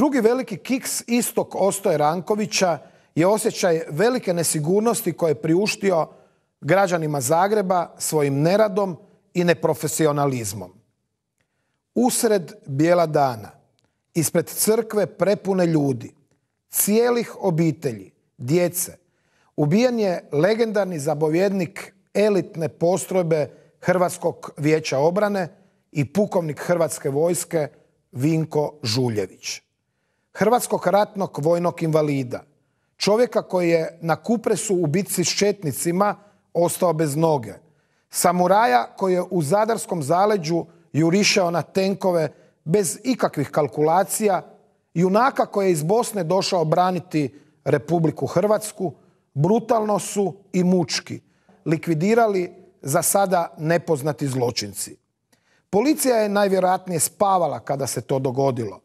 Drugi veliki kiks istok Ostoje Rankovića je osjećaj velike nesigurnosti koje je priuštio građanima Zagreba svojim neradom i neprofesionalizmom. Usred bijela dana, ispred crkve prepune ljudi, cijelih obitelji, djece, ubijen je legendarni zabovjednik elitne postrojbe Hrvatskog vijeća obrane i pukovnik Hrvatske vojske Vinko Žuljević hrvatskog ratnog vojnog invalida, čovjeka koji je na Kupresu u bitci s Četnicima ostao bez noge, samuraja koji je u Zadarskom zaleđu jurišao na tenkove bez ikakvih kalkulacija, junaka koji je iz Bosne došao braniti Republiku Hrvatsku, brutalno su i mučki likvidirali za sada nepoznati zločinci. Policija je najvjerojatnije spavala kada se to dogodilo.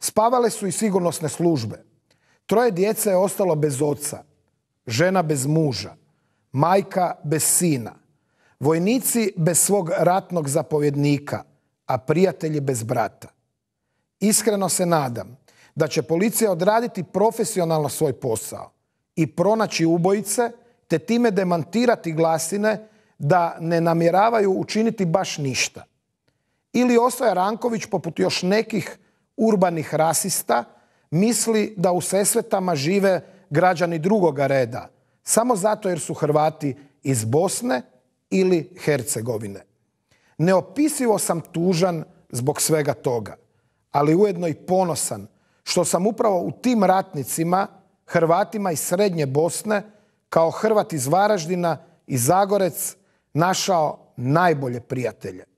Spavale su i sigurnosne službe. Troje djece je ostalo bez oca, žena bez muža, majka bez sina, vojnici bez svog ratnog zapovjednika, a prijatelji bez brata. Iskreno se nadam da će policija odraditi profesionalno svoj posao i pronaći ubojice te time demantirati glasine da ne namjeravaju učiniti baš ništa. Ili ostaje Ranković poput još nekih urbanih rasista misli da u Sesvetama žive građani drugoga reda, samo zato jer su Hrvati iz Bosne ili Hercegovine. Neopisivo sam tužan zbog svega toga, ali ujedno i ponosan što sam upravo u tim ratnicima, Hrvatima iz Srednje Bosne, kao Hrvat iz Varaždina i Zagorec, našao najbolje prijatelje.